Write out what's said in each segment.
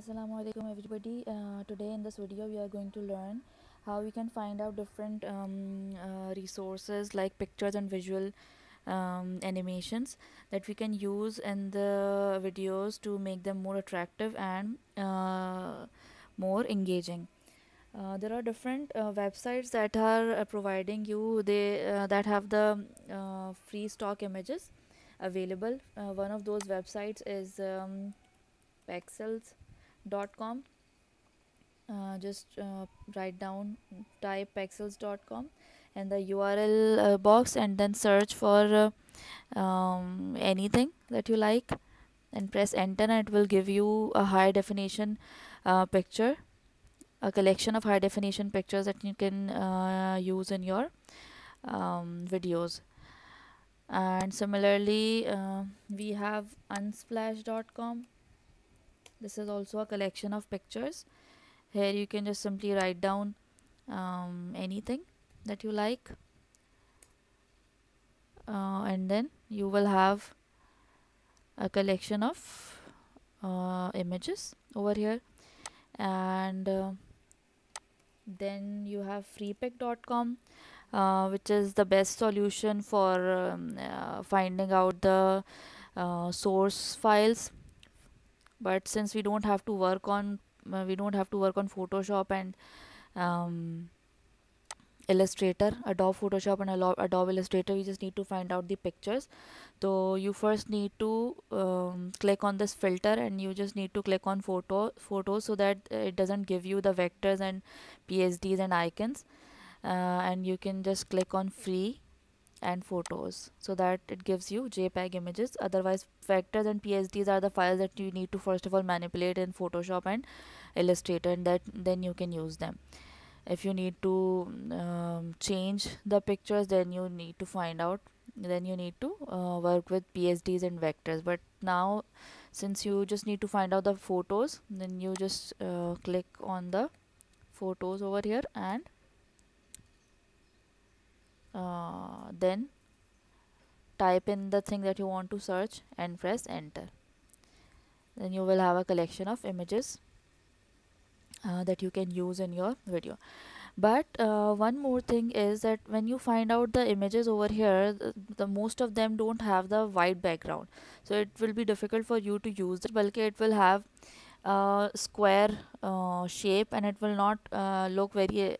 assalamu alaikum everybody uh, today in this video we are going to learn how we can find out different um, uh, resources like pictures and visual um, animations that we can use in the videos to make them more attractive and uh, more engaging uh, there are different uh, websites that are uh, providing you they that have the free stock images available one of those websites is um, pixels dot com uh, just uh, write down type pexels.com and the url uh, box and then search for uh, um, anything that you like and press enter and it will give you a high definition uh, picture a collection of high definition pictures that you can uh, use in your um, videos and similarly we have unsplash.com this is also a collection of pictures here you can just simply write down um, anything that you like uh, and then you will have a collection of uh, images over here and uh, then you have freepick.com uh, which is the best solution for um, uh, finding out the uh, source files but since we don't have to work on uh, we don't have to work on photoshop and um, illustrator adobe photoshop and adobe illustrator we just need to find out the pictures so you first need to um, click on this filter and you just need to click on photo photos so that uh, it doesn't give you the vectors and psds and icons uh, and you can just click on free and photos so that it gives you JPEG images otherwise vectors and PSDs are the files that you need to first of all manipulate in Photoshop and Illustrator and that then you can use them if you need to um, change the pictures then you need to find out then you need to uh, work with PSDs and vectors but now since you just need to find out the photos then you just uh, click on the photos over here and uh, then type in the thing that you want to search and press enter then you will have a collection of images uh, that you can use in your video but uh, one more thing is that when you find out the images over here the, the, most of them don't have the white background so it will be difficult for you to use it but it will have a uh, square uh, shape and it will not uh, look very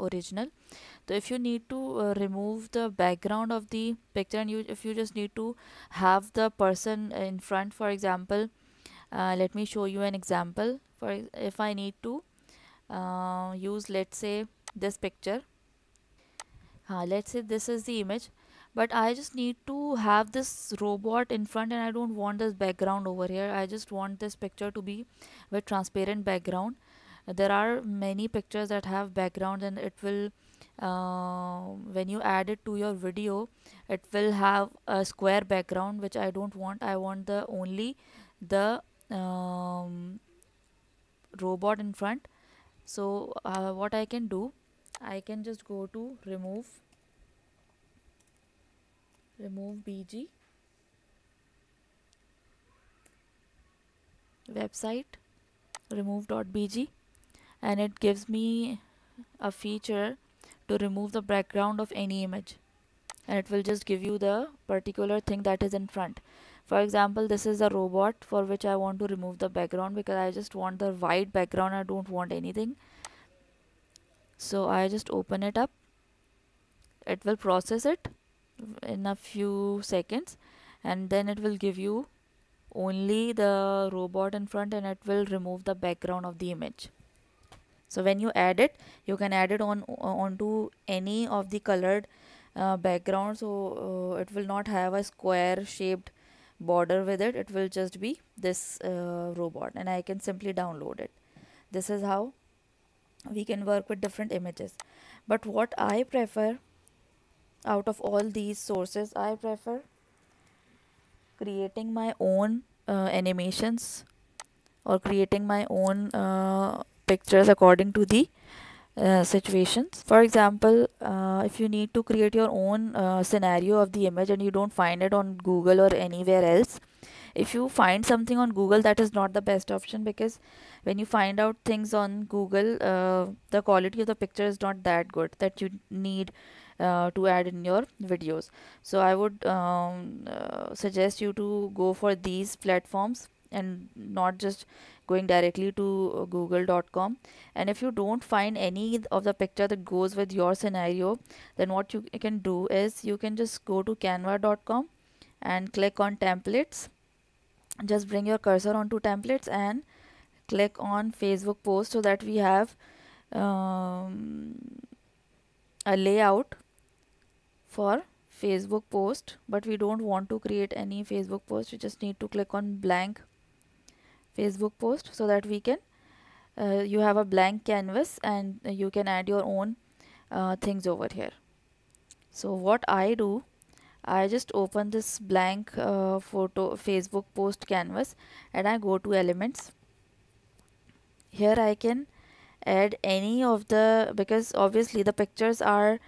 original so if you need to uh, remove the background of the picture and you if you just need to have the person in front for example uh, let me show you an example for if I need to uh, use let's say this picture let's say this is the image but I just need to have this robot in front and I don't want this background over here I just want this picture to be with transparent background there are many pictures that have background, and it will uh, when you add it to your video it will have a square background which I don't want I want the only the um, robot in front so uh, what I can do I can just go to remove remove BG website remove.bg and it gives me a feature to remove the background of any image and it will just give you the particular thing that is in front for example this is a robot for which I want to remove the background because I just want the white background I don't want anything so I just open it up it will process it in a few seconds and then it will give you only the robot in front and it will remove the background of the image so when you add it you can add it on uh, onto any of the colored uh, background so uh, it will not have a square shaped border with it it will just be this uh, robot and I can simply download it this is how we can work with different images but what I prefer out of all these sources I prefer creating my own uh, animations or creating my own uh, pictures according to the uh, situations for example uh, if you need to create your own uh, scenario of the image and you don't find it on google or anywhere else if you find something on google that is not the best option because when you find out things on google uh, the quality of the picture is not that good that you need uh, to add in your videos so i would um, uh, suggest you to go for these platforms and not just going directly to uh, google.com and if you don't find any of the picture that goes with your scenario then what you can do is you can just go to canva.com and click on templates just bring your cursor onto templates and click on Facebook post so that we have um, a layout for Facebook post but we don't want to create any Facebook post we just need to click on blank Facebook post so that we can uh, you have a blank canvas and you can add your own uh, things over here so what I do I just open this blank uh, photo Facebook post canvas and I go to elements here I can add any of the because obviously the pictures are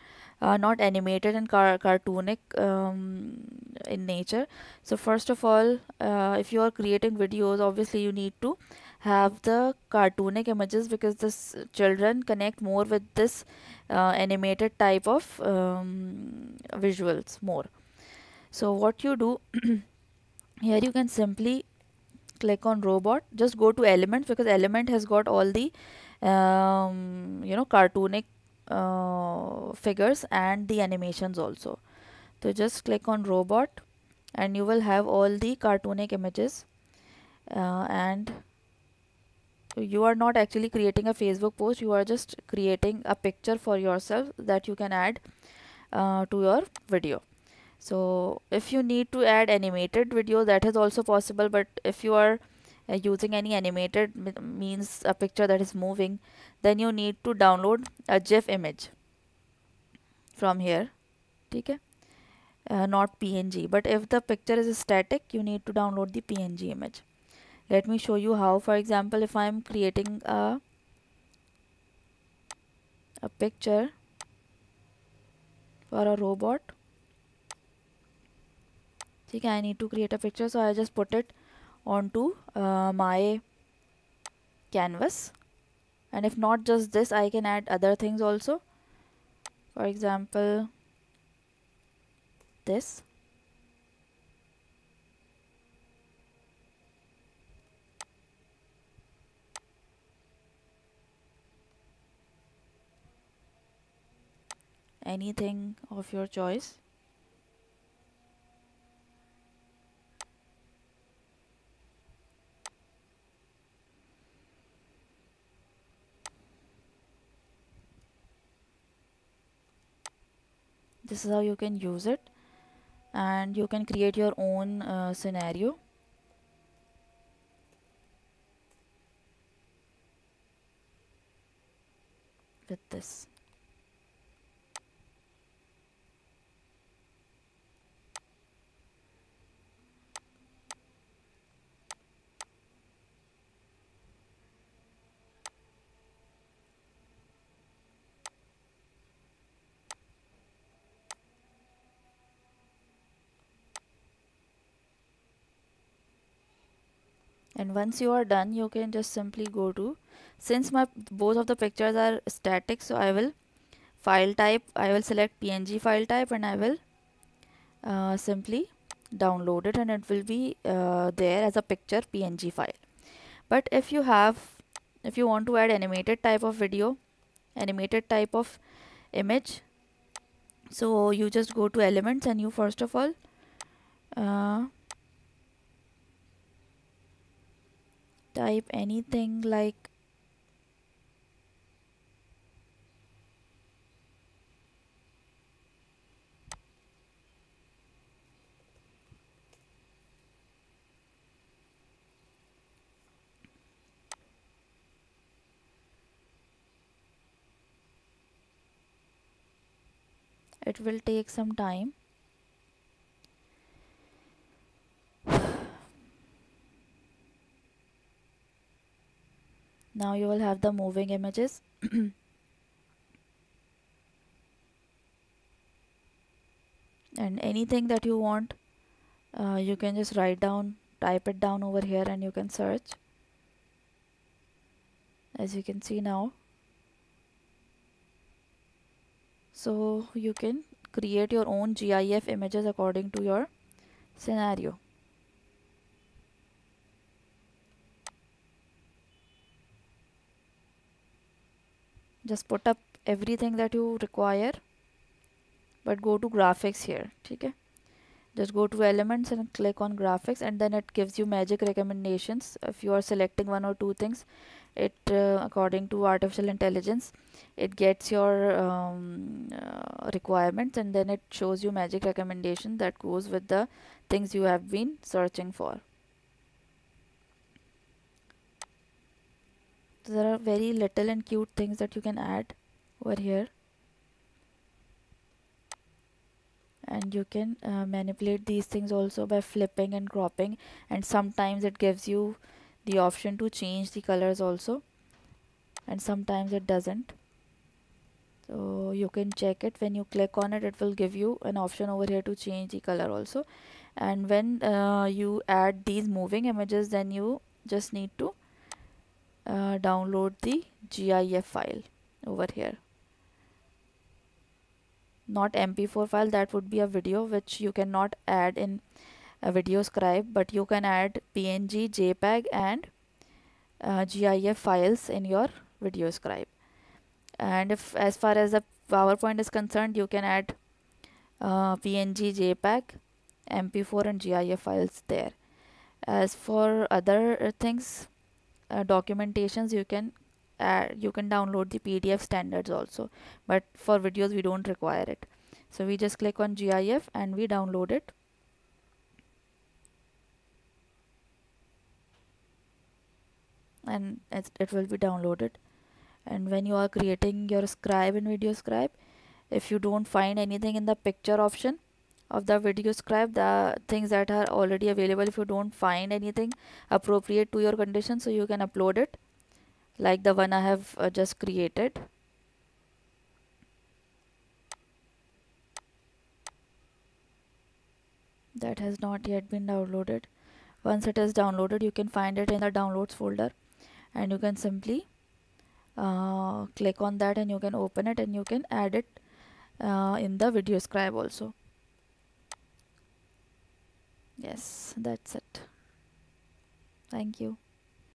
uh, not animated and car cartoonic um, in nature so first of all uh, if you are creating videos obviously you need to have the cartoonic images because this children connect more with this uh, animated type of um, visuals more so what you do here you can simply click on robot just go to element because element has got all the um, you know cartoonic uh, figures and the animations also so just click on robot and you will have all the cartoonic images uh, and you are not actually creating a facebook post you are just creating a picture for yourself that you can add uh, to your video so if you need to add animated video that is also possible but if you are uh, using any animated means a picture that is moving then you need to download a gif image from here okay uh, not png but if the picture is static you need to download the png image let me show you how for example if i am creating a a picture for a robot okay i need to create a picture so i just put it onto uh, my canvas and if not just this I can add other things also for example this anything of your choice this is how you can use it and you can create your own uh, scenario with this and once you are done you can just simply go to since my both of the pictures are static so I will file type I will select PNG file type and I will uh, simply download it and it will be uh, there as a picture PNG file but if you have if you want to add animated type of video animated type of image so you just go to elements and you first of all uh, type anything like it will take some time now you will have the moving images and anything that you want uh, you can just write down type it down over here and you can search as you can see now so you can create your own GIF images according to your scenario just put up everything that you require but go to graphics here okay just go to elements and click on graphics and then it gives you magic recommendations if you are selecting one or two things it uh, according to artificial intelligence it gets your um, uh, requirements and then it shows you magic recommendation that goes with the things you have been searching for there are very little and cute things that you can add over here and you can uh, manipulate these things also by flipping and cropping and sometimes it gives you the option to change the colors also and sometimes it doesn't so you can check it when you click on it it will give you an option over here to change the color also and when uh, you add these moving images then you just need to uh, download the GIF file over here not mp4 file that would be a video which you cannot add in a video scribe but you can add png jpeg and uh, gif files in your video scribe and if as far as the powerpoint is concerned you can add uh, png jpeg mp4 and gif files there as for other things uh, documentations you can uh, you can download the PDF standards also but for videos we don't require it so we just click on GIF and we download it and it, it will be downloaded and when you are creating your scribe and video scribe if you don't find anything in the picture option of the video scribe the things that are already available if you don't find anything appropriate to your condition so you can upload it like the one I have uh, just created that has not yet been downloaded once it is downloaded you can find it in the downloads folder and you can simply uh, click on that and you can open it and you can add it uh, in the video scribe also yes that's it thank you